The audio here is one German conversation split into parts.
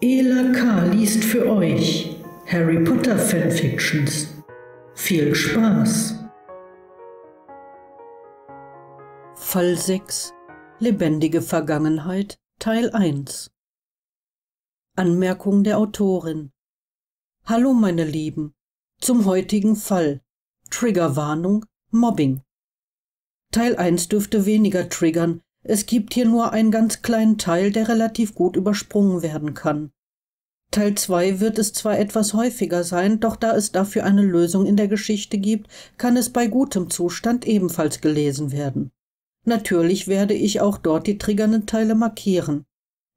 Ela K. liest für euch Harry Potter Fanfictions. Viel Spaß! Fall 6 Lebendige Vergangenheit Teil 1 Anmerkung der Autorin Hallo meine Lieben, zum heutigen Fall Triggerwarnung Mobbing Teil 1 dürfte weniger triggern es gibt hier nur einen ganz kleinen Teil, der relativ gut übersprungen werden kann. Teil 2 wird es zwar etwas häufiger sein, doch da es dafür eine Lösung in der Geschichte gibt, kann es bei gutem Zustand ebenfalls gelesen werden. Natürlich werde ich auch dort die triggernden Teile markieren.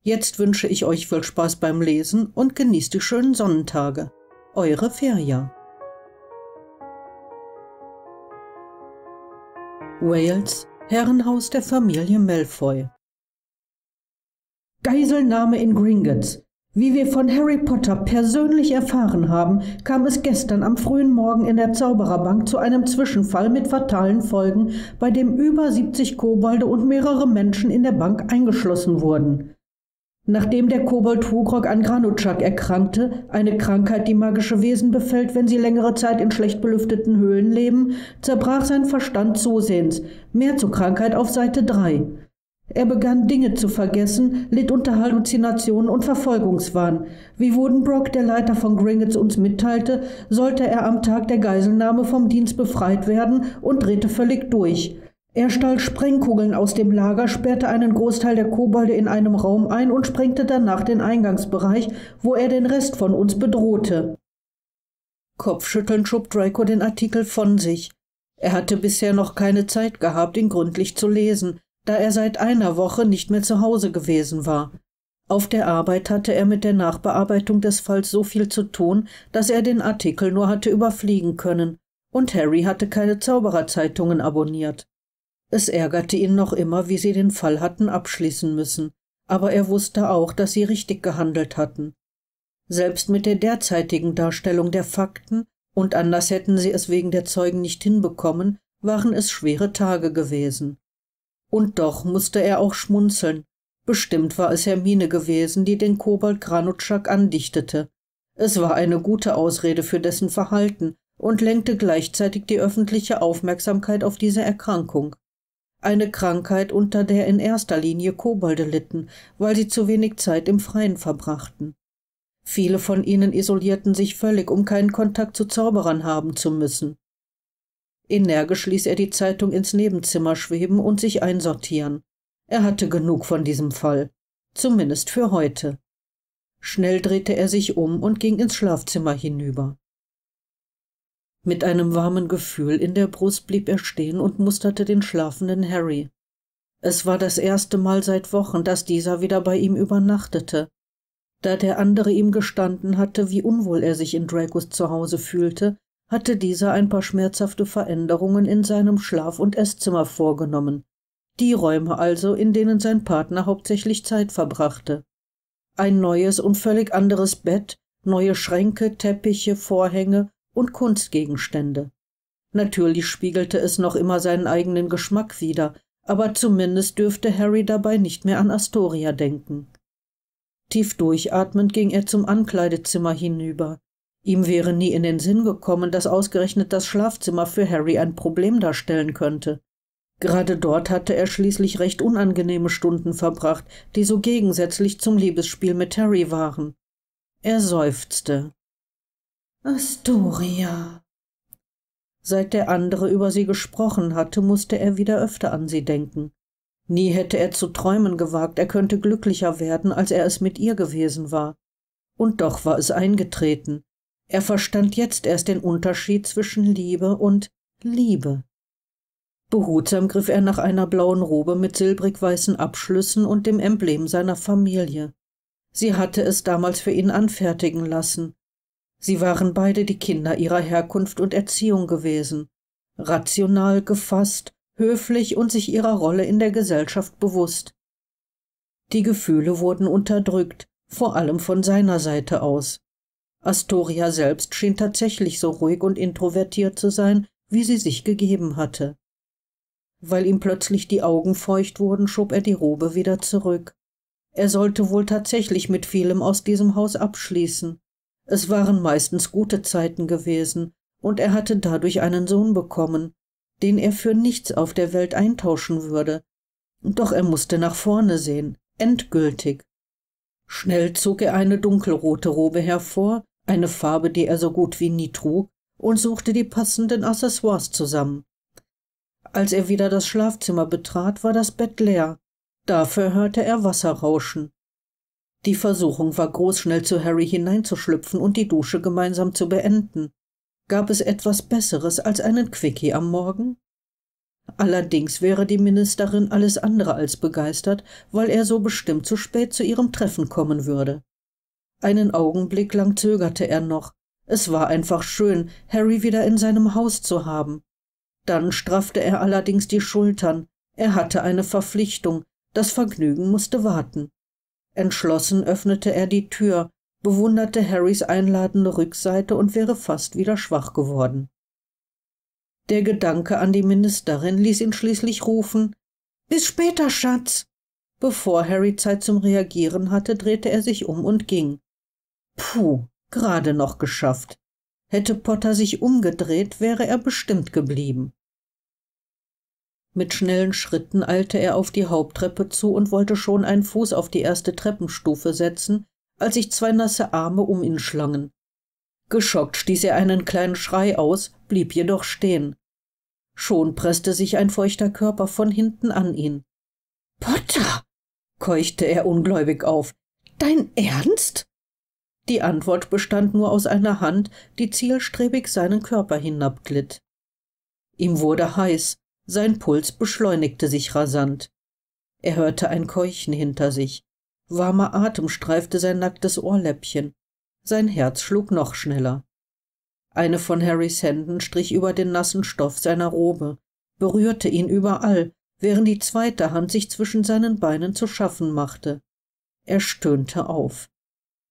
Jetzt wünsche ich euch viel Spaß beim Lesen und genießt die schönen Sonnentage. Eure Feria. Wales Herrenhaus der Familie Malfoy. Geiselnahme in Gringotts. Wie wir von Harry Potter persönlich erfahren haben, kam es gestern am frühen Morgen in der Zaubererbank zu einem Zwischenfall mit fatalen Folgen, bei dem über 70 Kobolde und mehrere Menschen in der Bank eingeschlossen wurden. Nachdem der Kobold Hugrock an Granutschak erkrankte, eine Krankheit, die magische Wesen befällt, wenn sie längere Zeit in schlecht belüfteten Höhlen leben, zerbrach sein Verstand zusehends. Mehr zur Krankheit auf Seite 3. Er begann Dinge zu vergessen, litt unter Halluzinationen und Verfolgungswahn. Wie Wodenbrock, der Leiter von Gringotts, uns mitteilte, sollte er am Tag der Geiselnahme vom Dienst befreit werden und drehte völlig durch. Er stahl Sprengkugeln aus dem Lager, sperrte einen Großteil der Kobolde in einem Raum ein und sprengte danach den Eingangsbereich, wo er den Rest von uns bedrohte. Kopfschüttelnd schob Draco den Artikel von sich. Er hatte bisher noch keine Zeit gehabt, ihn gründlich zu lesen, da er seit einer Woche nicht mehr zu Hause gewesen war. Auf der Arbeit hatte er mit der Nachbearbeitung des Falls so viel zu tun, dass er den Artikel nur hatte überfliegen können, und Harry hatte keine Zaubererzeitungen abonniert. Es ärgerte ihn noch immer, wie sie den Fall hatten abschließen müssen, aber er wusste auch, dass sie richtig gehandelt hatten. Selbst mit der derzeitigen Darstellung der Fakten, und anders hätten sie es wegen der Zeugen nicht hinbekommen, waren es schwere Tage gewesen. Und doch musste er auch schmunzeln. Bestimmt war es Hermine gewesen, die den Kobold Granutschak andichtete. Es war eine gute Ausrede für dessen Verhalten und lenkte gleichzeitig die öffentliche Aufmerksamkeit auf diese Erkrankung. Eine Krankheit, unter der in erster Linie Kobolde litten, weil sie zu wenig Zeit im Freien verbrachten. Viele von ihnen isolierten sich völlig, um keinen Kontakt zu Zauberern haben zu müssen. Energisch ließ er die Zeitung ins Nebenzimmer schweben und sich einsortieren. Er hatte genug von diesem Fall, zumindest für heute. Schnell drehte er sich um und ging ins Schlafzimmer hinüber. Mit einem warmen Gefühl in der Brust blieb er stehen und musterte den schlafenden Harry. Es war das erste Mal seit Wochen, dass dieser wieder bei ihm übernachtete. Da der andere ihm gestanden hatte, wie unwohl er sich in Dracos Zuhause fühlte, hatte dieser ein paar schmerzhafte Veränderungen in seinem Schlaf- und Esszimmer vorgenommen, die Räume also, in denen sein Partner hauptsächlich Zeit verbrachte. Ein neues und völlig anderes Bett, neue Schränke, Teppiche, Vorhänge und Kunstgegenstände. Natürlich spiegelte es noch immer seinen eigenen Geschmack wider, aber zumindest dürfte Harry dabei nicht mehr an Astoria denken. Tief durchatmend ging er zum Ankleidezimmer hinüber. Ihm wäre nie in den Sinn gekommen, dass ausgerechnet das Schlafzimmer für Harry ein Problem darstellen könnte. Gerade dort hatte er schließlich recht unangenehme Stunden verbracht, die so gegensätzlich zum Liebesspiel mit Harry waren. Er seufzte. Astoria. Seit der andere über sie gesprochen hatte, musste er wieder öfter an sie denken. Nie hätte er zu träumen gewagt, er könnte glücklicher werden, als er es mit ihr gewesen war. Und doch war es eingetreten. Er verstand jetzt erst den Unterschied zwischen Liebe und Liebe. Behutsam griff er nach einer blauen Robe mit silbrig-weißen Abschlüssen und dem Emblem seiner Familie. Sie hatte es damals für ihn anfertigen lassen, Sie waren beide die Kinder ihrer Herkunft und Erziehung gewesen, rational gefasst, höflich und sich ihrer Rolle in der Gesellschaft bewusst. Die Gefühle wurden unterdrückt, vor allem von seiner Seite aus. Astoria selbst schien tatsächlich so ruhig und introvertiert zu sein, wie sie sich gegeben hatte. Weil ihm plötzlich die Augen feucht wurden, schob er die Robe wieder zurück. Er sollte wohl tatsächlich mit vielem aus diesem Haus abschließen. Es waren meistens gute Zeiten gewesen, und er hatte dadurch einen Sohn bekommen, den er für nichts auf der Welt eintauschen würde. Doch er musste nach vorne sehen, endgültig. Schnell zog er eine dunkelrote Robe hervor, eine Farbe, die er so gut wie nie trug, und suchte die passenden Accessoires zusammen. Als er wieder das Schlafzimmer betrat, war das Bett leer. Dafür hörte er Wasser rauschen. Die Versuchung war groß, schnell zu Harry hineinzuschlüpfen und die Dusche gemeinsam zu beenden. Gab es etwas Besseres als einen Quickie am Morgen? Allerdings wäre die Ministerin alles andere als begeistert, weil er so bestimmt zu spät zu ihrem Treffen kommen würde. Einen Augenblick lang zögerte er noch. Es war einfach schön, Harry wieder in seinem Haus zu haben. Dann straffte er allerdings die Schultern. Er hatte eine Verpflichtung. Das Vergnügen musste warten. Entschlossen öffnete er die Tür, bewunderte Harrys einladende Rückseite und wäre fast wieder schwach geworden. Der Gedanke an die Ministerin ließ ihn schließlich rufen Bis später, Schatz. Bevor Harry Zeit zum Reagieren hatte, drehte er sich um und ging. Puh, gerade noch geschafft. Hätte Potter sich umgedreht, wäre er bestimmt geblieben. Mit schnellen Schritten eilte er auf die Haupttreppe zu und wollte schon einen Fuß auf die erste Treppenstufe setzen, als sich zwei nasse Arme um ihn schlangen. Geschockt stieß er einen kleinen Schrei aus, blieb jedoch stehen. Schon presste sich ein feuchter Körper von hinten an ihn. Potter! keuchte er ungläubig auf. Dein Ernst? Die Antwort bestand nur aus einer Hand, die zielstrebig seinen Körper hinabglitt. Ihm wurde heiß, sein Puls beschleunigte sich rasant. Er hörte ein Keuchen hinter sich. Warmer Atem streifte sein nacktes Ohrläppchen. Sein Herz schlug noch schneller. Eine von Harrys Händen strich über den nassen Stoff seiner Robe, berührte ihn überall, während die zweite Hand sich zwischen seinen Beinen zu schaffen machte. Er stöhnte auf.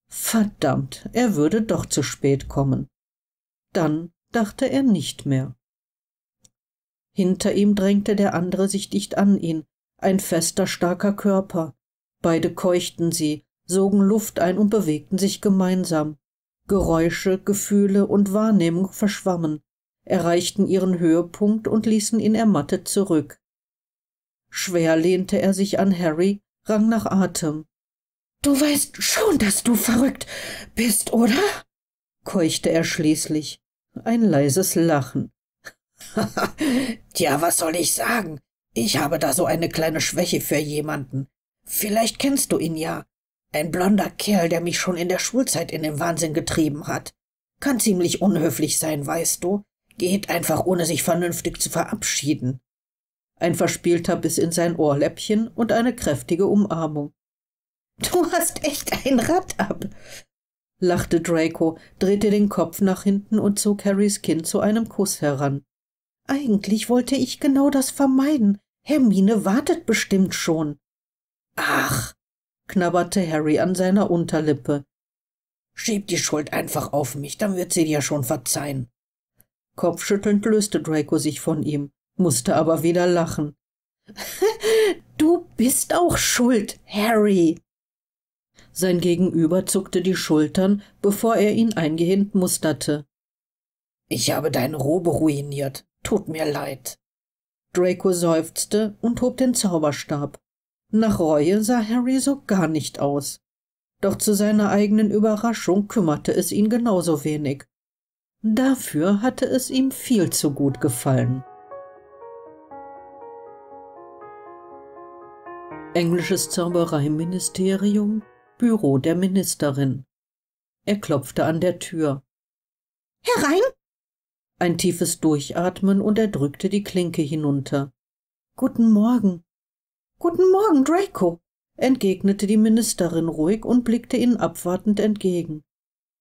Verdammt, er würde doch zu spät kommen. Dann dachte er nicht mehr. Hinter ihm drängte der andere sich dicht an ihn, ein fester, starker Körper. Beide keuchten sie, sogen Luft ein und bewegten sich gemeinsam. Geräusche, Gefühle und Wahrnehmung verschwammen, erreichten ihren Höhepunkt und ließen ihn ermattet zurück. Schwer lehnte er sich an Harry, rang nach Atem. Du weißt schon, dass du verrückt bist, oder? keuchte er schließlich. Ein leises Lachen. Tja, was soll ich sagen? Ich habe da so eine kleine Schwäche für jemanden. Vielleicht kennst du ihn ja. Ein blonder Kerl, der mich schon in der Schulzeit in den Wahnsinn getrieben hat. Kann ziemlich unhöflich sein, weißt du. Geht einfach, ohne sich vernünftig zu verabschieden. Ein verspielter Biss in sein Ohrläppchen und eine kräftige Umarmung. Du hast echt ein Rad ab, lachte Draco, drehte den Kopf nach hinten und zog Harrys Kinn zu einem Kuss heran. Eigentlich wollte ich genau das vermeiden. Hermine wartet bestimmt schon. Ach, knabberte Harry an seiner Unterlippe. Schieb die Schuld einfach auf mich, dann wird sie dir schon verzeihen. Kopfschüttelnd löste Draco sich von ihm, musste aber wieder lachen. du bist auch schuld, Harry. Sein Gegenüber zuckte die Schultern, bevor er ihn eingehend musterte. Ich habe deine Robe ruiniert. Tut mir leid. Draco seufzte und hob den Zauberstab. Nach Reue sah Harry so gar nicht aus. Doch zu seiner eigenen Überraschung kümmerte es ihn genauso wenig. Dafür hatte es ihm viel zu gut gefallen. Englisches Zaubereiministerium, Büro der Ministerin. Er klopfte an der Tür. Herein! Ein tiefes Durchatmen und er drückte die Klinke hinunter. Guten Morgen. Guten Morgen, Draco, entgegnete die Ministerin ruhig und blickte ihnen abwartend entgegen.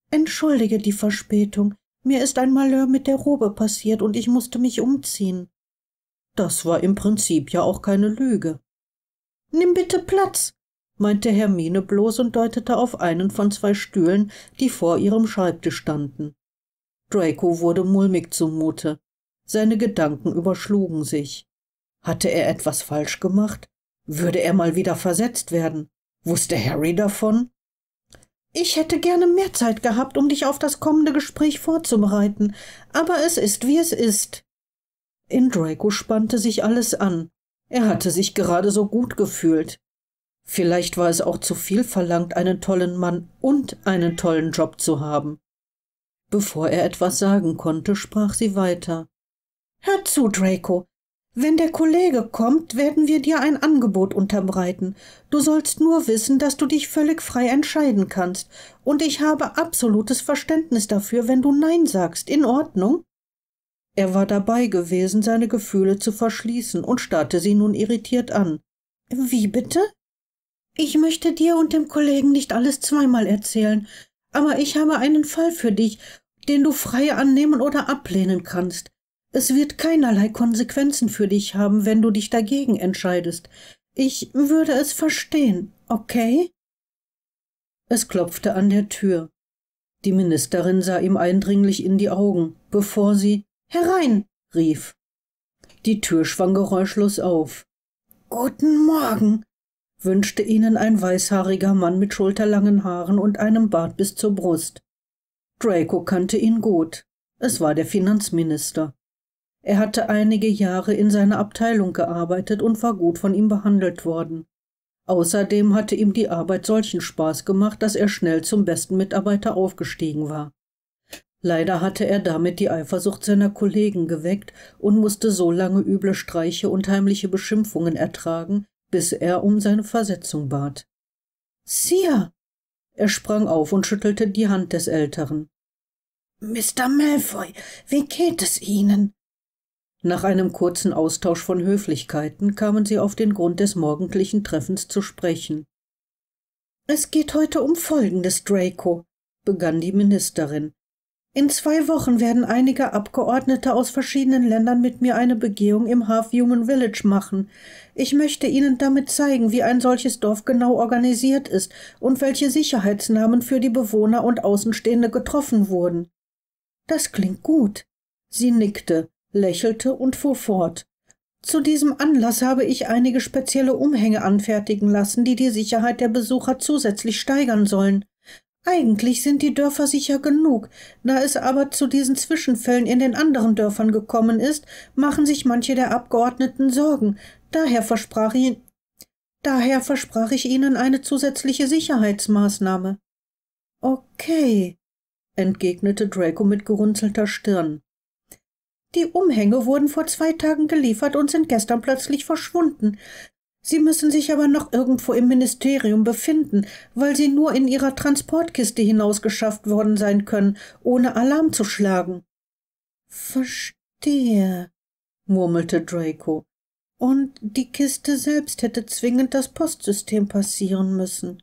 Entschuldige die Verspätung. Mir ist ein Malheur mit der Robe passiert und ich musste mich umziehen. Das war im Prinzip ja auch keine Lüge. Nimm bitte Platz, meinte Hermine bloß und deutete auf einen von zwei Stühlen, die vor ihrem Schreibtisch standen. Draco wurde mulmig zumute. Seine Gedanken überschlugen sich. Hatte er etwas falsch gemacht? Würde er mal wieder versetzt werden? Wusste Harry davon? Ich hätte gerne mehr Zeit gehabt, um dich auf das kommende Gespräch vorzubereiten, aber es ist, wie es ist. In Draco spannte sich alles an. Er hatte sich gerade so gut gefühlt. Vielleicht war es auch zu viel verlangt, einen tollen Mann und einen tollen Job zu haben. Bevor er etwas sagen konnte, sprach sie weiter. Hör zu, Draco. Wenn der Kollege kommt, werden wir dir ein Angebot unterbreiten. Du sollst nur wissen, dass du dich völlig frei entscheiden kannst. Und ich habe absolutes Verständnis dafür, wenn du Nein sagst. In Ordnung? Er war dabei gewesen, seine Gefühle zu verschließen und starrte sie nun irritiert an. Wie bitte? Ich möchte dir und dem Kollegen nicht alles zweimal erzählen. Aber ich habe einen Fall für dich, den du frei annehmen oder ablehnen kannst. Es wird keinerlei Konsequenzen für dich haben, wenn du dich dagegen entscheidest. Ich würde es verstehen, okay? Es klopfte an der Tür. Die Ministerin sah ihm eindringlich in die Augen, bevor sie Herein rief. Die Tür schwang geräuschlos auf. Guten Morgen, wünschte ihnen ein weißhaariger Mann mit schulterlangen Haaren und einem Bart bis zur Brust. Draco kannte ihn gut. Es war der Finanzminister. Er hatte einige Jahre in seiner Abteilung gearbeitet und war gut von ihm behandelt worden. Außerdem hatte ihm die Arbeit solchen Spaß gemacht, dass er schnell zum besten Mitarbeiter aufgestiegen war. Leider hatte er damit die Eifersucht seiner Kollegen geweckt und musste so lange üble Streiche und heimliche Beschimpfungen ertragen, bis er um seine Versetzung bat. Sir! Er sprang auf und schüttelte die Hand des Älteren. Mr. Malfoy, wie geht es Ihnen? Nach einem kurzen Austausch von Höflichkeiten kamen sie auf den Grund des morgendlichen Treffens zu sprechen. Es geht heute um Folgendes, Draco, begann die Ministerin. In zwei Wochen werden einige Abgeordnete aus verschiedenen Ländern mit mir eine Begehung im Half Human Village machen. Ich möchte Ihnen damit zeigen, wie ein solches Dorf genau organisiert ist und welche Sicherheitsnamen für die Bewohner und Außenstehende getroffen wurden. Das klingt gut. Sie nickte, lächelte und fuhr fort. Zu diesem Anlass habe ich einige spezielle Umhänge anfertigen lassen, die die Sicherheit der Besucher zusätzlich steigern sollen. Eigentlich sind die Dörfer sicher genug, da es aber zu diesen Zwischenfällen in den anderen Dörfern gekommen ist, machen sich manche der Abgeordneten Sorgen. Daher versprach, ich, daher versprach ich Ihnen eine zusätzliche Sicherheitsmaßnahme. Okay, entgegnete Draco mit gerunzelter Stirn. Die Umhänge wurden vor zwei Tagen geliefert und sind gestern plötzlich verschwunden. Sie müssen sich aber noch irgendwo im Ministerium befinden, weil Sie nur in Ihrer Transportkiste hinausgeschafft worden sein können, ohne Alarm zu schlagen. Verstehe, murmelte Draco. Und die Kiste selbst hätte zwingend das Postsystem passieren müssen.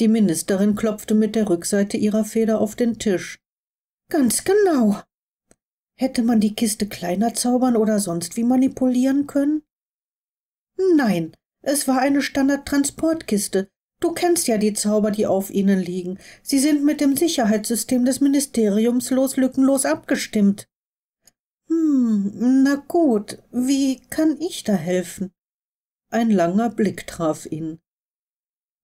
Die Ministerin klopfte mit der Rückseite ihrer Feder auf den Tisch. Ganz genau. Hätte man die Kiste kleiner zaubern oder sonst wie manipulieren können? Nein, es war eine Standardtransportkiste. Du kennst ja die Zauber, die auf ihnen liegen. Sie sind mit dem Sicherheitssystem des Ministeriums loslückenlos abgestimmt. Hm, na gut, wie kann ich da helfen? Ein langer Blick traf ihn.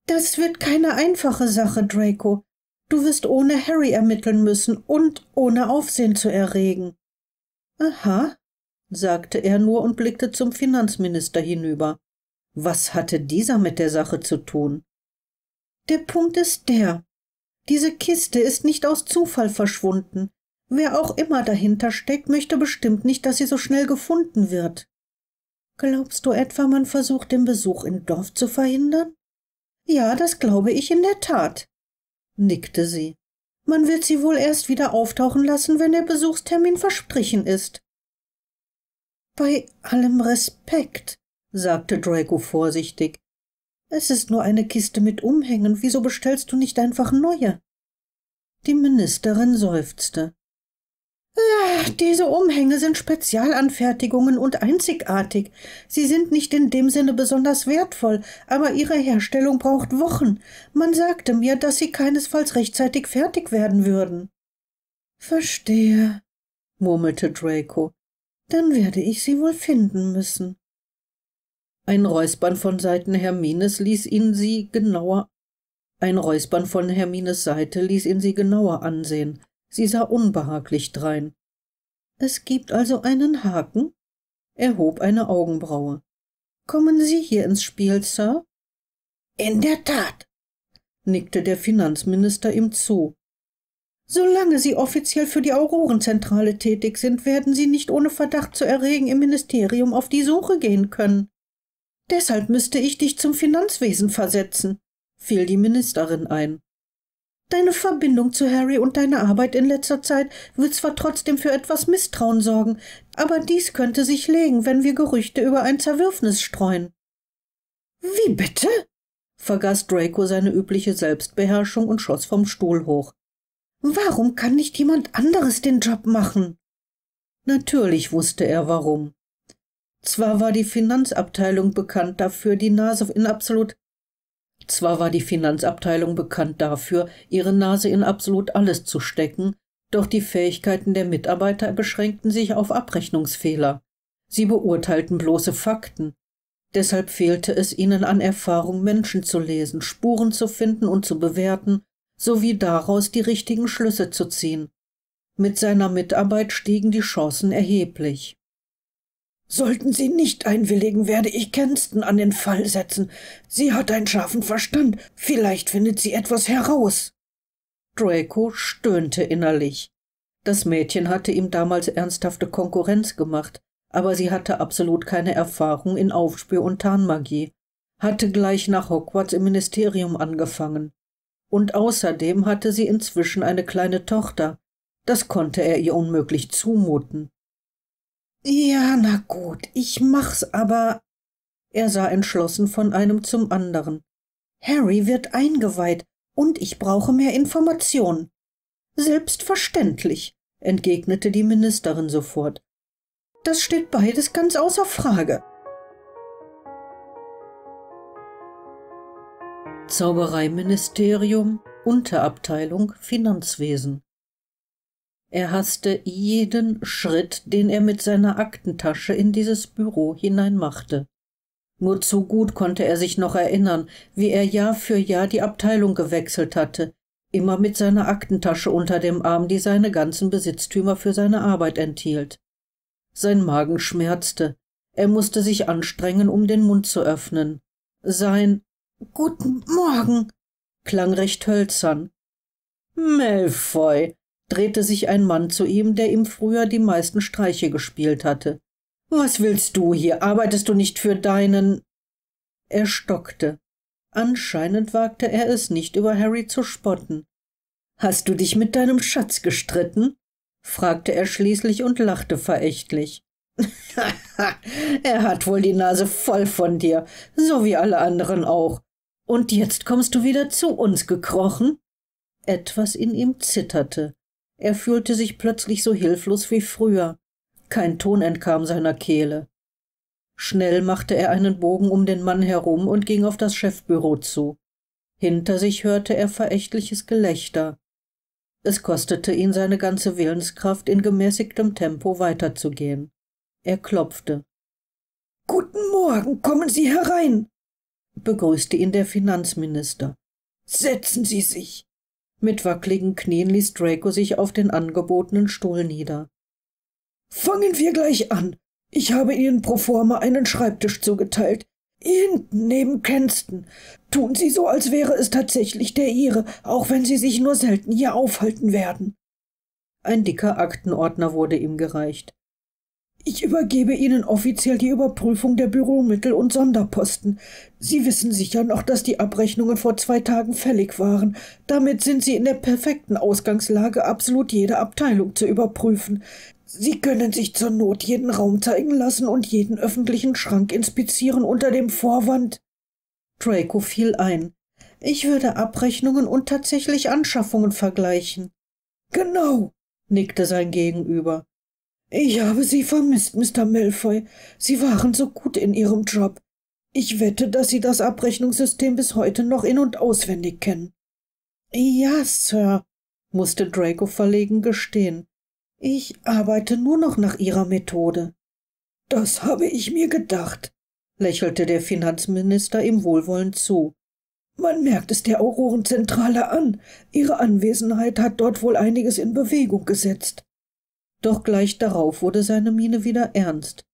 Das wird keine einfache Sache, Draco. Du wirst ohne Harry ermitteln müssen und ohne Aufsehen zu erregen. Aha, sagte er nur und blickte zum Finanzminister hinüber. Was hatte dieser mit der Sache zu tun? Der Punkt ist der. Diese Kiste ist nicht aus Zufall verschwunden. Wer auch immer dahinter steckt, möchte bestimmt nicht, dass sie so schnell gefunden wird. Glaubst du etwa, man versucht, den Besuch im Dorf zu verhindern? Ja, das glaube ich in der Tat, nickte sie. Man wird sie wohl erst wieder auftauchen lassen, wenn der Besuchstermin versprichen ist. Bei allem Respekt, sagte Draco vorsichtig. Es ist nur eine Kiste mit Umhängen, wieso bestellst du nicht einfach neue? Die Ministerin seufzte. Ach, diese Umhänge sind Spezialanfertigungen und einzigartig. Sie sind nicht in dem Sinne besonders wertvoll, aber ihre Herstellung braucht Wochen. Man sagte mir, dass sie keinesfalls rechtzeitig fertig werden würden. Verstehe, murmelte Draco. Dann werde ich sie wohl finden müssen. Ein Räuspern von Seiten Hermines ließ ihn sie genauer ein Räuspern von Hermines Seite ließ ihn sie genauer ansehen. Sie sah unbehaglich drein. Es gibt also einen Haken? Er hob eine Augenbraue. Kommen Sie hier ins Spiel, Sir? In der Tat, nickte der Finanzminister ihm zu. Solange Sie offiziell für die Aurorenzentrale tätig sind, werden Sie nicht ohne Verdacht zu erregen im Ministerium auf die Suche gehen können. Deshalb müsste ich dich zum Finanzwesen versetzen, fiel die Ministerin ein. Deine Verbindung zu Harry und deine Arbeit in letzter Zeit wird zwar trotzdem für etwas Misstrauen sorgen, aber dies könnte sich legen, wenn wir Gerüchte über ein Zerwürfnis streuen. Wie bitte? vergaß Draco seine übliche Selbstbeherrschung und schoss vom Stuhl hoch. Warum kann nicht jemand anderes den Job machen? Natürlich wusste er warum. Zwar war die Finanzabteilung bekannt dafür, die Nase in absolut zwar war die Finanzabteilung bekannt dafür, ihre Nase in absolut alles zu stecken, doch die Fähigkeiten der Mitarbeiter beschränkten sich auf Abrechnungsfehler. Sie beurteilten bloße Fakten. Deshalb fehlte es ihnen an Erfahrung, Menschen zu lesen, Spuren zu finden und zu bewerten sowie daraus die richtigen Schlüsse zu ziehen. Mit seiner Mitarbeit stiegen die Chancen erheblich. Sollten Sie nicht einwilligen, werde ich Kenston an den Fall setzen. Sie hat einen scharfen Verstand. Vielleicht findet sie etwas heraus. Draco stöhnte innerlich. Das Mädchen hatte ihm damals ernsthafte Konkurrenz gemacht, aber sie hatte absolut keine Erfahrung in Aufspür und Tarnmagie, hatte gleich nach Hogwarts im Ministerium angefangen und außerdem hatte sie inzwischen eine kleine Tochter. Das konnte er ihr unmöglich zumuten. Ja, na gut, ich mach's aber. Er sah entschlossen von einem zum anderen. Harry wird eingeweiht und ich brauche mehr Informationen. Selbstverständlich, entgegnete die Ministerin sofort. Das steht beides ganz außer Frage. Zaubereiministerium, Unterabteilung Finanzwesen. Er hasste jeden Schritt, den er mit seiner Aktentasche in dieses Büro hineinmachte. Nur zu gut konnte er sich noch erinnern, wie er Jahr für Jahr die Abteilung gewechselt hatte, immer mit seiner Aktentasche unter dem Arm, die seine ganzen Besitztümer für seine Arbeit enthielt. Sein Magen schmerzte. Er musste sich anstrengen, um den Mund zu öffnen. Sein Guten Morgen, klang recht hölzern. Malfoy, drehte sich ein Mann zu ihm, der ihm früher die meisten Streiche gespielt hatte. Was willst du hier? Arbeitest du nicht für deinen? Er stockte. Anscheinend wagte er es nicht, über Harry zu spotten. Hast du dich mit deinem Schatz gestritten? fragte er schließlich und lachte verächtlich. er hat wohl die Nase voll von dir, so wie alle anderen auch. Und jetzt kommst du wieder zu uns gekrochen? Etwas in ihm zitterte. Er fühlte sich plötzlich so hilflos wie früher. Kein Ton entkam seiner Kehle. Schnell machte er einen Bogen um den Mann herum und ging auf das Chefbüro zu. Hinter sich hörte er verächtliches Gelächter. Es kostete ihn seine ganze Willenskraft, in gemäßigtem Tempo weiterzugehen. Er klopfte. Guten Morgen, kommen Sie herein! begrüßte ihn der Finanzminister. Setzen Sie sich! Mit wackligen Knien ließ Draco sich auf den angebotenen Stuhl nieder. Fangen wir gleich an. Ich habe Ihnen pro forma einen Schreibtisch zugeteilt. Hinten neben Kenston. Tun Sie so, als wäre es tatsächlich der Ihre, auch wenn Sie sich nur selten hier aufhalten werden. Ein dicker Aktenordner wurde ihm gereicht. Ich übergebe Ihnen offiziell die Überprüfung der Büromittel und Sonderposten. Sie wissen sicher noch, dass die Abrechnungen vor zwei Tagen fällig waren. Damit sind Sie in der perfekten Ausgangslage, absolut jede Abteilung zu überprüfen. Sie können sich zur Not jeden Raum zeigen lassen und jeden öffentlichen Schrank inspizieren unter dem Vorwand. Draco fiel ein. Ich würde Abrechnungen und tatsächlich Anschaffungen vergleichen. Genau, nickte sein Gegenüber. Ich habe Sie vermisst, Mr. Malfoy. Sie waren so gut in Ihrem Job. Ich wette, dass Sie das Abrechnungssystem bis heute noch in- und auswendig kennen. Ja, Sir, musste Draco verlegen gestehen. Ich arbeite nur noch nach Ihrer Methode. Das habe ich mir gedacht, lächelte der Finanzminister ihm wohlwollend zu. Man merkt es der Aurorenzentrale an. Ihre Anwesenheit hat dort wohl einiges in Bewegung gesetzt. Doch gleich darauf wurde seine Miene wieder ernst.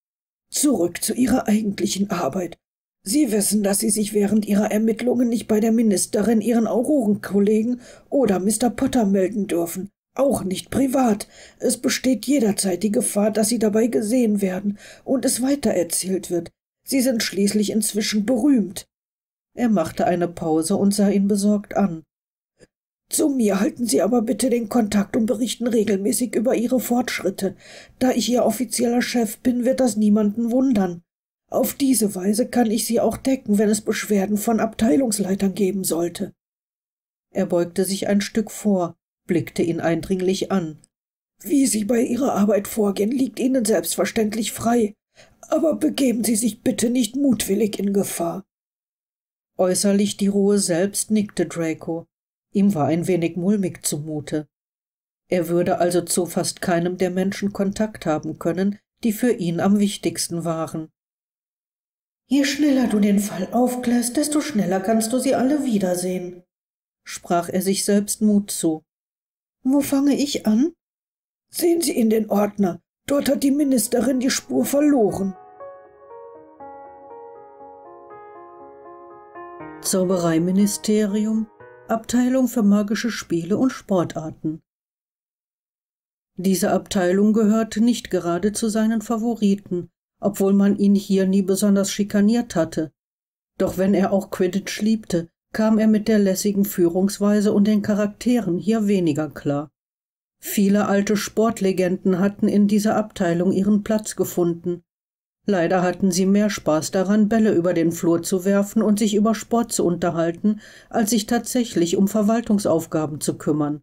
Zurück zu Ihrer eigentlichen Arbeit. Sie wissen, dass Sie sich während Ihrer Ermittlungen nicht bei der Ministerin, Ihren Aurorenkollegen oder Mr. Potter melden dürfen. Auch nicht privat. Es besteht jederzeit die Gefahr, dass Sie dabei gesehen werden und es weitererzählt wird. Sie sind schließlich inzwischen berühmt. Er machte eine Pause und sah ihn besorgt an. Zu mir halten Sie aber bitte den Kontakt und berichten regelmäßig über Ihre Fortschritte. Da ich Ihr offizieller Chef bin, wird das niemanden wundern. Auf diese Weise kann ich Sie auch decken, wenn es Beschwerden von Abteilungsleitern geben sollte. Er beugte sich ein Stück vor, blickte ihn eindringlich an. Wie Sie bei Ihrer Arbeit vorgehen, liegt Ihnen selbstverständlich frei, aber begeben Sie sich bitte nicht mutwillig in Gefahr. Äußerlich die Ruhe selbst nickte Draco, Ihm war ein wenig mulmig zumute. Er würde also zu fast keinem der Menschen Kontakt haben können, die für ihn am wichtigsten waren. Je schneller du den Fall aufklärst, desto schneller kannst du sie alle wiedersehen, sprach er sich selbst Mut zu. Wo fange ich an? Sehen Sie in den Ordner. Dort hat die Ministerin die Spur verloren. Zaubereiministerium Abteilung für magische Spiele und Sportarten. Diese Abteilung gehörte nicht gerade zu seinen Favoriten, obwohl man ihn hier nie besonders schikaniert hatte. Doch wenn er auch Quidditch liebte, kam er mit der lässigen Führungsweise und den Charakteren hier weniger klar. Viele alte Sportlegenden hatten in dieser Abteilung ihren Platz gefunden, Leider hatten sie mehr Spaß daran, Bälle über den Flur zu werfen und sich über Sport zu unterhalten, als sich tatsächlich um Verwaltungsaufgaben zu kümmern.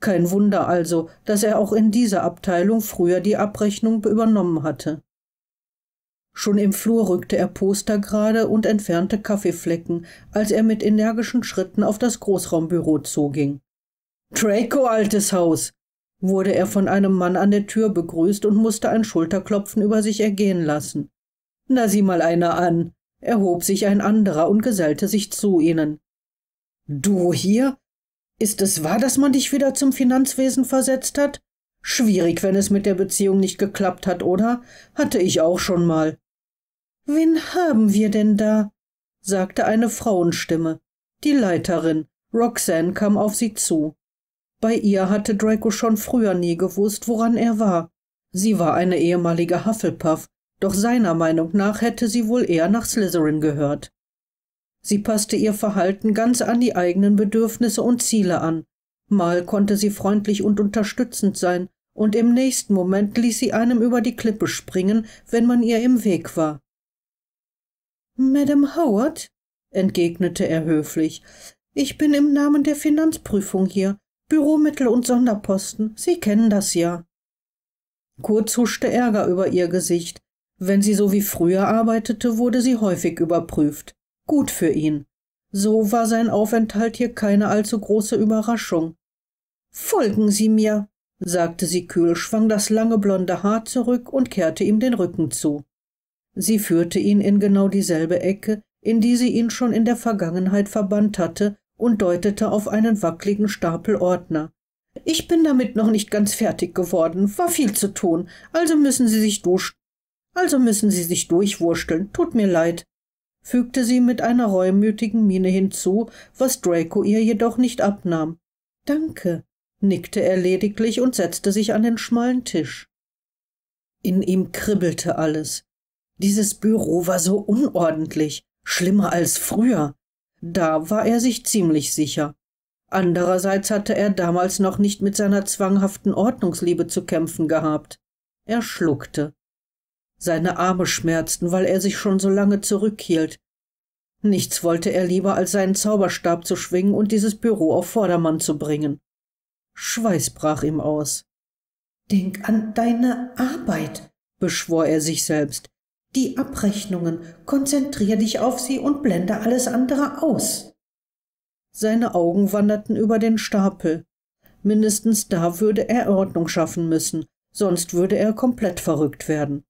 Kein Wunder also, dass er auch in dieser Abteilung früher die Abrechnung übernommen hatte. Schon im Flur rückte er Poster gerade und entfernte Kaffeeflecken, als er mit energischen Schritten auf das Großraumbüro zuging. Draco, altes Haus! wurde er von einem Mann an der Tür begrüßt und musste ein Schulterklopfen über sich ergehen lassen. Na sieh mal einer an, erhob sich ein anderer und gesellte sich zu ihnen. Du hier? Ist es wahr, dass man dich wieder zum Finanzwesen versetzt hat? Schwierig, wenn es mit der Beziehung nicht geklappt hat, oder? Hatte ich auch schon mal. Wen haben wir denn da? sagte eine Frauenstimme. Die Leiterin. Roxanne kam auf sie zu. Bei ihr hatte Draco schon früher nie gewusst, woran er war. Sie war eine ehemalige Hufflepuff, doch seiner Meinung nach hätte sie wohl eher nach Slytherin gehört. Sie passte ihr Verhalten ganz an die eigenen Bedürfnisse und Ziele an. Mal konnte sie freundlich und unterstützend sein, und im nächsten Moment ließ sie einem über die Klippe springen, wenn man ihr im Weg war. Madame Howard, entgegnete er höflich, ich bin im Namen der Finanzprüfung hier. Büromittel und Sonderposten, Sie kennen das ja. Kurz huschte Ärger über ihr Gesicht. Wenn sie so wie früher arbeitete, wurde sie häufig überprüft. Gut für ihn. So war sein Aufenthalt hier keine allzu große Überraschung. Folgen Sie mir, sagte sie kühl, schwang das lange blonde Haar zurück und kehrte ihm den Rücken zu. Sie führte ihn in genau dieselbe Ecke, in die sie ihn schon in der Vergangenheit verbannt hatte, und deutete auf einen wackligen Stapel Ordner. Ich bin damit noch nicht ganz fertig geworden, war viel zu tun, also müssen Sie sich durch also müssen Sie sich durchwurschteln, tut mir leid, fügte sie mit einer reumütigen Miene hinzu, was Draco ihr jedoch nicht abnahm. Danke, nickte er lediglich und setzte sich an den schmalen Tisch. In ihm kribbelte alles. Dieses Büro war so unordentlich, schlimmer als früher. Da war er sich ziemlich sicher. Andererseits hatte er damals noch nicht mit seiner zwanghaften Ordnungsliebe zu kämpfen gehabt. Er schluckte. Seine Arme schmerzten, weil er sich schon so lange zurückhielt. Nichts wollte er lieber, als seinen Zauberstab zu schwingen und dieses Büro auf Vordermann zu bringen. Schweiß brach ihm aus. Denk an deine Arbeit, beschwor er sich selbst. Die Abrechnungen, konzentrier dich auf sie und blende alles andere aus. Seine Augen wanderten über den Stapel. Mindestens da würde er Ordnung schaffen müssen, sonst würde er komplett verrückt werden.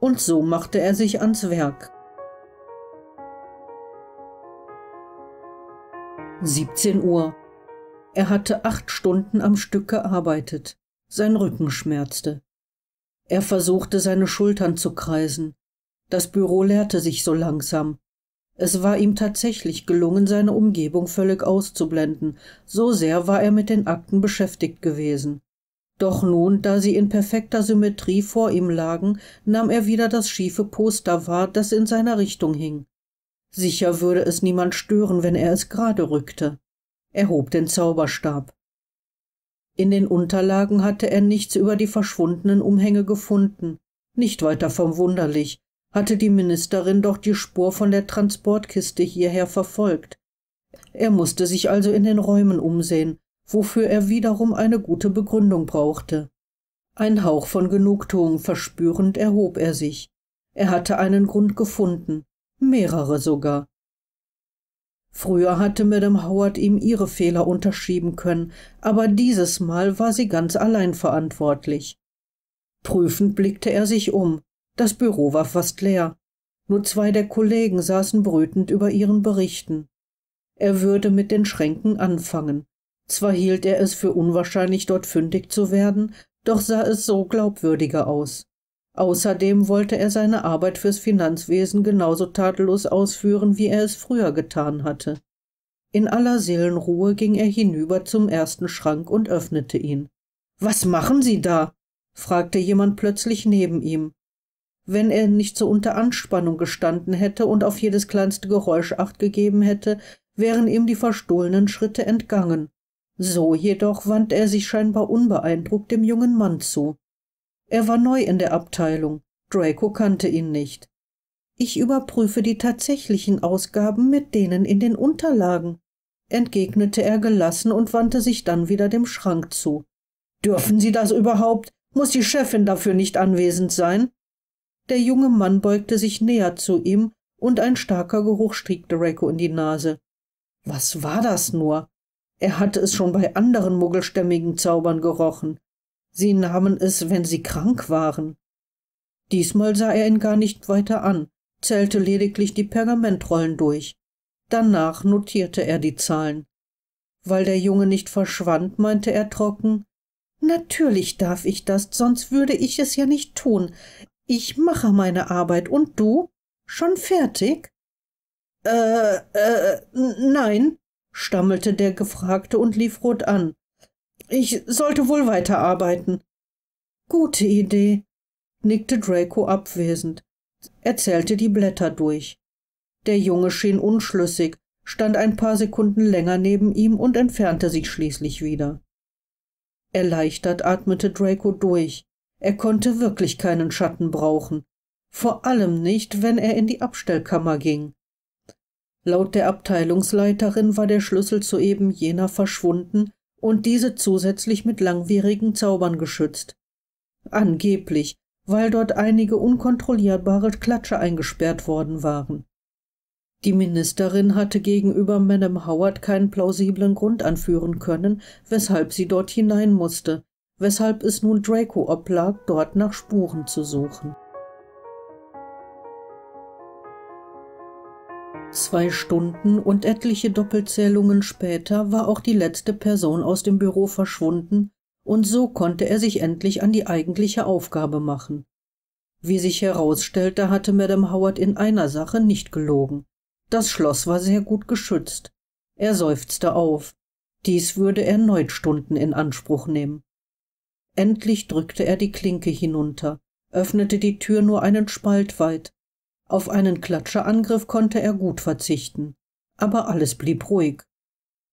Und so machte er sich ans Werk. 17 Uhr. Er hatte acht Stunden am Stück gearbeitet. Sein Rücken schmerzte. Er versuchte, seine Schultern zu kreisen. Das Büro leerte sich so langsam. Es war ihm tatsächlich gelungen, seine Umgebung völlig auszublenden, so sehr war er mit den Akten beschäftigt gewesen. Doch nun, da sie in perfekter Symmetrie vor ihm lagen, nahm er wieder das schiefe Poster wahr, das in seiner Richtung hing. Sicher würde es niemand stören, wenn er es gerade rückte. Er hob den Zauberstab. In den Unterlagen hatte er nichts über die verschwundenen Umhänge gefunden. Nicht weiter vom Wunderlich, hatte die Ministerin doch die Spur von der Transportkiste hierher verfolgt. Er musste sich also in den Räumen umsehen, wofür er wiederum eine gute Begründung brauchte. Ein Hauch von Genugtuung verspürend erhob er sich. Er hatte einen Grund gefunden, mehrere sogar. Früher hatte Madame Howard ihm ihre Fehler unterschieben können, aber dieses Mal war sie ganz allein verantwortlich. Prüfend blickte er sich um. Das Büro war fast leer. Nur zwei der Kollegen saßen brütend über ihren Berichten. Er würde mit den Schränken anfangen. Zwar hielt er es für unwahrscheinlich, dort fündig zu werden, doch sah es so glaubwürdiger aus. Außerdem wollte er seine Arbeit fürs Finanzwesen genauso tadellos ausführen, wie er es früher getan hatte. In aller Seelenruhe ging er hinüber zum ersten Schrank und öffnete ihn. Was machen Sie da? fragte jemand plötzlich neben ihm wenn er nicht so unter Anspannung gestanden hätte und auf jedes kleinste Geräusch acht gegeben hätte, wären ihm die verstohlenen Schritte entgangen. So jedoch wandte er sich scheinbar unbeeindruckt dem jungen Mann zu. Er war neu in der Abteilung, Draco kannte ihn nicht. Ich überprüfe die tatsächlichen Ausgaben mit denen in den Unterlagen, entgegnete er gelassen und wandte sich dann wieder dem Schrank zu. Dürfen Sie das überhaupt? Muss die Chefin dafür nicht anwesend sein? Der junge Mann beugte sich näher zu ihm, und ein starker Geruch stieg Draco in die Nase. Was war das nur? Er hatte es schon bei anderen muggelstämmigen Zaubern gerochen. Sie nahmen es, wenn sie krank waren. Diesmal sah er ihn gar nicht weiter an, zählte lediglich die Pergamentrollen durch. Danach notierte er die Zahlen. Weil der Junge nicht verschwand, meinte er trocken Natürlich darf ich das, sonst würde ich es ja nicht tun. Ich mache meine Arbeit und du? Schon fertig? Äh, äh, nein, stammelte der Gefragte und lief rot an. Ich sollte wohl weiterarbeiten. Gute Idee, nickte Draco abwesend. Er zählte die Blätter durch. Der Junge schien unschlüssig, stand ein paar Sekunden länger neben ihm und entfernte sich schließlich wieder. Erleichtert atmete Draco durch. Er konnte wirklich keinen Schatten brauchen, vor allem nicht, wenn er in die Abstellkammer ging. Laut der Abteilungsleiterin war der Schlüssel zu eben jener verschwunden und diese zusätzlich mit langwierigen Zaubern geschützt. Angeblich, weil dort einige unkontrollierbare Klatsche eingesperrt worden waren. Die Ministerin hatte gegenüber Madame Howard keinen plausiblen Grund anführen können, weshalb sie dort hinein musste, weshalb es nun Draco oblag, dort nach Spuren zu suchen. Zwei Stunden und etliche Doppelzählungen später war auch die letzte Person aus dem Büro verschwunden, und so konnte er sich endlich an die eigentliche Aufgabe machen. Wie sich herausstellte, hatte Madame Howard in einer Sache nicht gelogen. Das Schloss war sehr gut geschützt. Er seufzte auf. Dies würde erneut Stunden in Anspruch nehmen. Endlich drückte er die Klinke hinunter, öffnete die Tür nur einen Spalt weit. Auf einen Klatscherangriff konnte er gut verzichten. Aber alles blieb ruhig.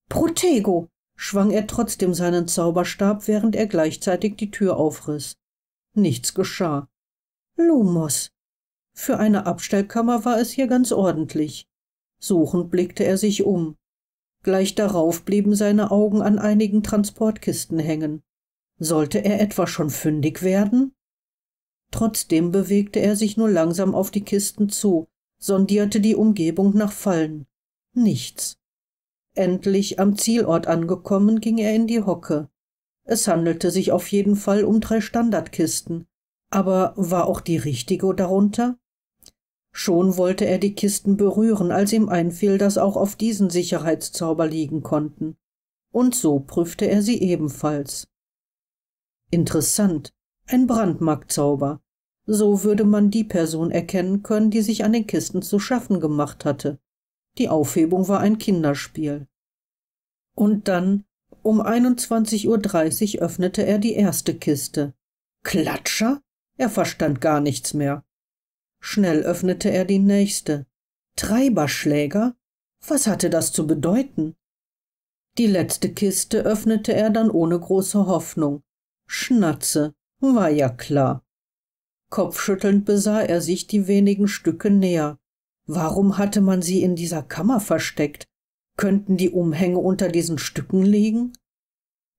Protego! schwang er trotzdem seinen Zauberstab, während er gleichzeitig die Tür aufriss. Nichts geschah. Lumos. Für eine Abstellkammer war es hier ganz ordentlich. Suchend blickte er sich um. Gleich darauf blieben seine Augen an einigen Transportkisten hängen. Sollte er etwa schon fündig werden? Trotzdem bewegte er sich nur langsam auf die Kisten zu, sondierte die Umgebung nach Fallen. Nichts. Endlich am Zielort angekommen, ging er in die Hocke. Es handelte sich auf jeden Fall um drei Standardkisten. Aber war auch die richtige darunter? Schon wollte er die Kisten berühren, als ihm einfiel, dass auch auf diesen Sicherheitszauber liegen konnten. Und so prüfte er sie ebenfalls. Interessant, ein Brandmarktzauber. So würde man die Person erkennen können, die sich an den Kisten zu schaffen gemacht hatte. Die Aufhebung war ein Kinderspiel. Und dann, um 21.30 Uhr öffnete er die erste Kiste. Klatscher? Er verstand gar nichts mehr. Schnell öffnete er die nächste. Treiberschläger? Was hatte das zu bedeuten? Die letzte Kiste öffnete er dann ohne große Hoffnung. Schnatze, war ja klar. Kopfschüttelnd besah er sich die wenigen Stücke näher. Warum hatte man sie in dieser Kammer versteckt? Könnten die Umhänge unter diesen Stücken liegen?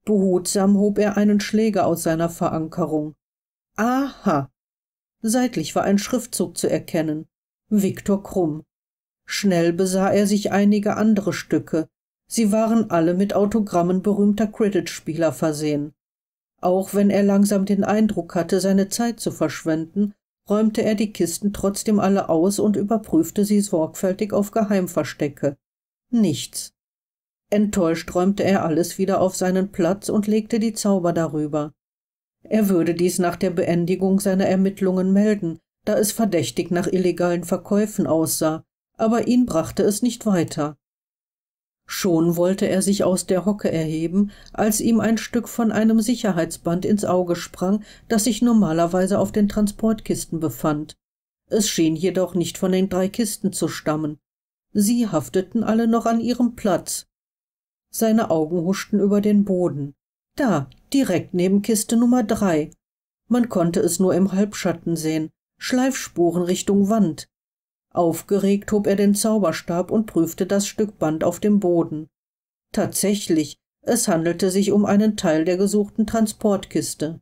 Behutsam hob er einen Schläger aus seiner Verankerung. Aha! Seitlich war ein Schriftzug zu erkennen. Viktor Krumm. Schnell besah er sich einige andere Stücke. Sie waren alle mit Autogrammen berühmter Cricket-Spieler versehen. Auch wenn er langsam den Eindruck hatte, seine Zeit zu verschwenden, räumte er die Kisten trotzdem alle aus und überprüfte sie sorgfältig auf Geheimverstecke. Nichts. Enttäuscht räumte er alles wieder auf seinen Platz und legte die Zauber darüber. Er würde dies nach der Beendigung seiner Ermittlungen melden, da es verdächtig nach illegalen Verkäufen aussah, aber ihn brachte es nicht weiter. Schon wollte er sich aus der Hocke erheben, als ihm ein Stück von einem Sicherheitsband ins Auge sprang, das sich normalerweise auf den Transportkisten befand. Es schien jedoch nicht von den drei Kisten zu stammen. Sie hafteten alle noch an ihrem Platz. Seine Augen huschten über den Boden. Da, direkt neben Kiste Nummer drei. Man konnte es nur im Halbschatten sehen. Schleifspuren Richtung Wand. Aufgeregt hob er den Zauberstab und prüfte das Stück Band auf dem Boden. Tatsächlich, es handelte sich um einen Teil der gesuchten Transportkiste.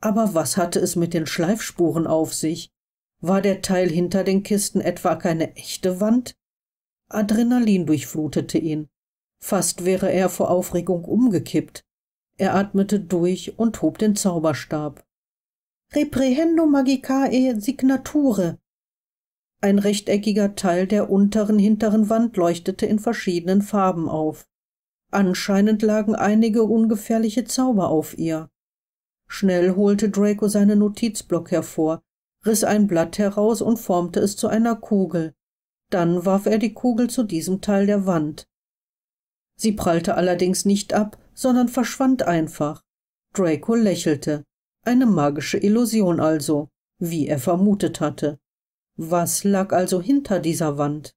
Aber was hatte es mit den Schleifspuren auf sich? War der Teil hinter den Kisten etwa keine echte Wand? Adrenalin durchflutete ihn. Fast wäre er vor Aufregung umgekippt. Er atmete durch und hob den Zauberstab. Reprehendo magicae signature, ein rechteckiger Teil der unteren hinteren Wand leuchtete in verschiedenen Farben auf. Anscheinend lagen einige ungefährliche Zauber auf ihr. Schnell holte Draco seinen Notizblock hervor, riss ein Blatt heraus und formte es zu einer Kugel. Dann warf er die Kugel zu diesem Teil der Wand. Sie prallte allerdings nicht ab, sondern verschwand einfach. Draco lächelte. Eine magische Illusion also, wie er vermutet hatte. Was lag also hinter dieser Wand?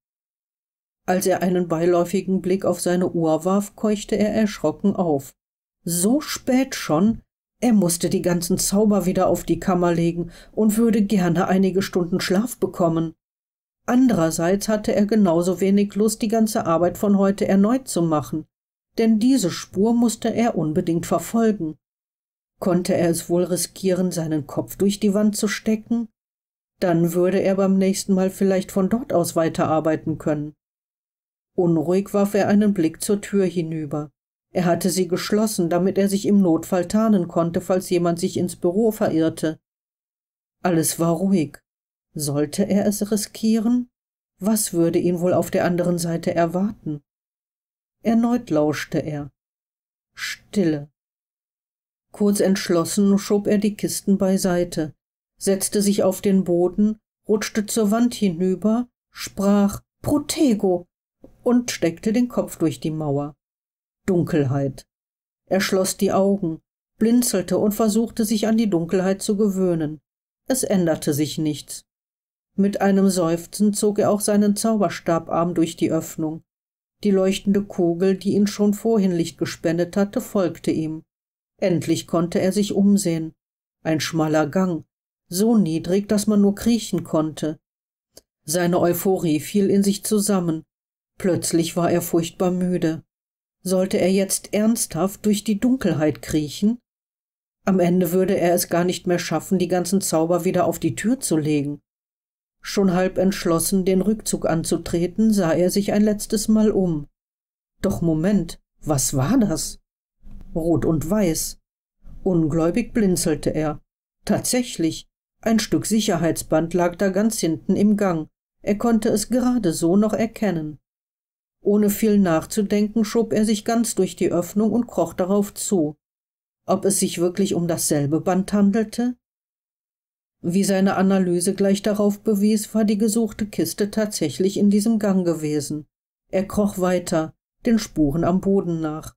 Als er einen beiläufigen Blick auf seine Uhr warf, keuchte er erschrocken auf. So spät schon? Er musste die ganzen Zauber wieder auf die Kammer legen und würde gerne einige Stunden Schlaf bekommen. Andererseits hatte er genauso wenig Lust, die ganze Arbeit von heute erneut zu machen, denn diese Spur musste er unbedingt verfolgen. Konnte er es wohl riskieren, seinen Kopf durch die Wand zu stecken? Dann würde er beim nächsten Mal vielleicht von dort aus weiterarbeiten können. Unruhig warf er einen Blick zur Tür hinüber. Er hatte sie geschlossen, damit er sich im Notfall tarnen konnte, falls jemand sich ins Büro verirrte. Alles war ruhig. Sollte er es riskieren? Was würde ihn wohl auf der anderen Seite erwarten? Erneut lauschte er. Stille. Kurz entschlossen schob er die Kisten beiseite setzte sich auf den Boden, rutschte zur Wand hinüber, sprach Protego und steckte den Kopf durch die Mauer. Dunkelheit. Er schloss die Augen, blinzelte und versuchte sich an die Dunkelheit zu gewöhnen. Es änderte sich nichts. Mit einem Seufzen zog er auch seinen Zauberstabarm durch die Öffnung. Die leuchtende Kugel, die ihn schon vorhin Licht gespendet hatte, folgte ihm. Endlich konnte er sich umsehen. Ein schmaler Gang, so niedrig, dass man nur kriechen konnte. Seine Euphorie fiel in sich zusammen. Plötzlich war er furchtbar müde. Sollte er jetzt ernsthaft durch die Dunkelheit kriechen? Am Ende würde er es gar nicht mehr schaffen, die ganzen Zauber wieder auf die Tür zu legen. Schon halb entschlossen, den Rückzug anzutreten, sah er sich ein letztes Mal um. Doch Moment, was war das? Rot und weiß. Ungläubig blinzelte er. Tatsächlich, ein Stück Sicherheitsband lag da ganz hinten im Gang. Er konnte es gerade so noch erkennen. Ohne viel nachzudenken schob er sich ganz durch die Öffnung und kroch darauf zu. Ob es sich wirklich um dasselbe Band handelte? Wie seine Analyse gleich darauf bewies, war die gesuchte Kiste tatsächlich in diesem Gang gewesen. Er kroch weiter, den Spuren am Boden nach.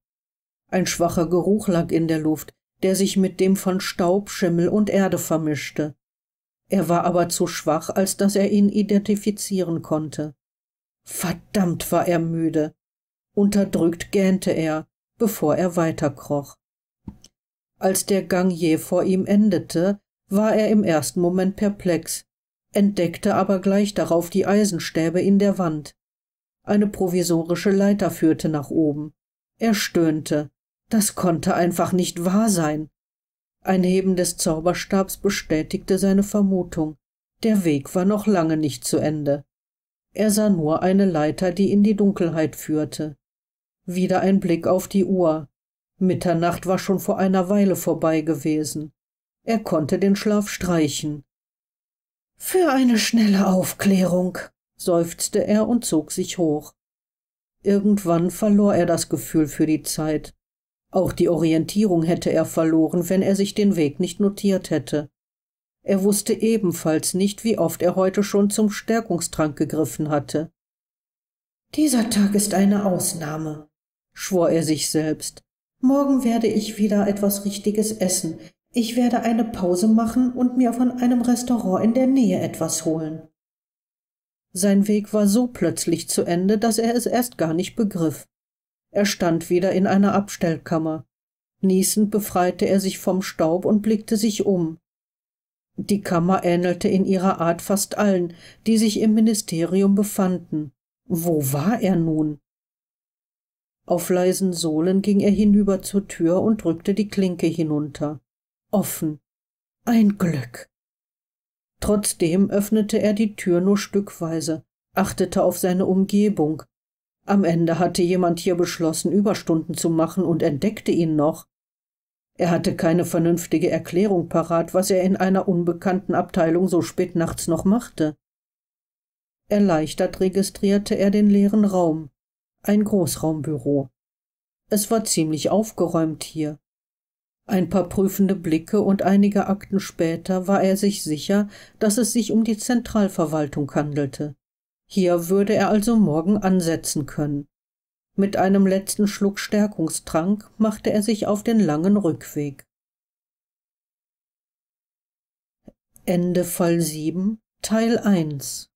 Ein schwacher Geruch lag in der Luft, der sich mit dem von Staub, Schimmel und Erde vermischte. Er war aber zu schwach, als dass er ihn identifizieren konnte. Verdammt war er müde. Unterdrückt gähnte er, bevor er weiterkroch. Als der Gang je vor ihm endete, war er im ersten Moment perplex, entdeckte aber gleich darauf die Eisenstäbe in der Wand. Eine provisorische Leiter führte nach oben. Er stöhnte. Das konnte einfach nicht wahr sein. Ein Heben des Zauberstabs bestätigte seine Vermutung. Der Weg war noch lange nicht zu Ende. Er sah nur eine Leiter, die in die Dunkelheit führte. Wieder ein Blick auf die Uhr. Mitternacht war schon vor einer Weile vorbei gewesen. Er konnte den Schlaf streichen. Für eine schnelle Aufklärung, seufzte er und zog sich hoch. Irgendwann verlor er das Gefühl für die Zeit. Auch die Orientierung hätte er verloren, wenn er sich den Weg nicht notiert hätte. Er wusste ebenfalls nicht, wie oft er heute schon zum Stärkungstrank gegriffen hatte. Dieser Tag ist eine Ausnahme, schwor er sich selbst. Morgen werde ich wieder etwas Richtiges essen. Ich werde eine Pause machen und mir von einem Restaurant in der Nähe etwas holen. Sein Weg war so plötzlich zu Ende, dass er es erst gar nicht begriff. Er stand wieder in einer Abstellkammer. Niesend befreite er sich vom Staub und blickte sich um. Die Kammer ähnelte in ihrer Art fast allen, die sich im Ministerium befanden. Wo war er nun? Auf leisen Sohlen ging er hinüber zur Tür und drückte die Klinke hinunter. Offen. Ein Glück. Trotzdem öffnete er die Tür nur stückweise, achtete auf seine Umgebung, am Ende hatte jemand hier beschlossen, Überstunden zu machen und entdeckte ihn noch. Er hatte keine vernünftige Erklärung parat, was er in einer unbekannten Abteilung so spät nachts noch machte. Erleichtert registrierte er den leeren Raum, ein Großraumbüro. Es war ziemlich aufgeräumt hier. Ein paar prüfende Blicke und einige Akten später war er sich sicher, dass es sich um die Zentralverwaltung handelte. Hier würde er also morgen ansetzen können. Mit einem letzten Schluck Stärkungstrank machte er sich auf den langen Rückweg. Ende Fall 7 Teil 1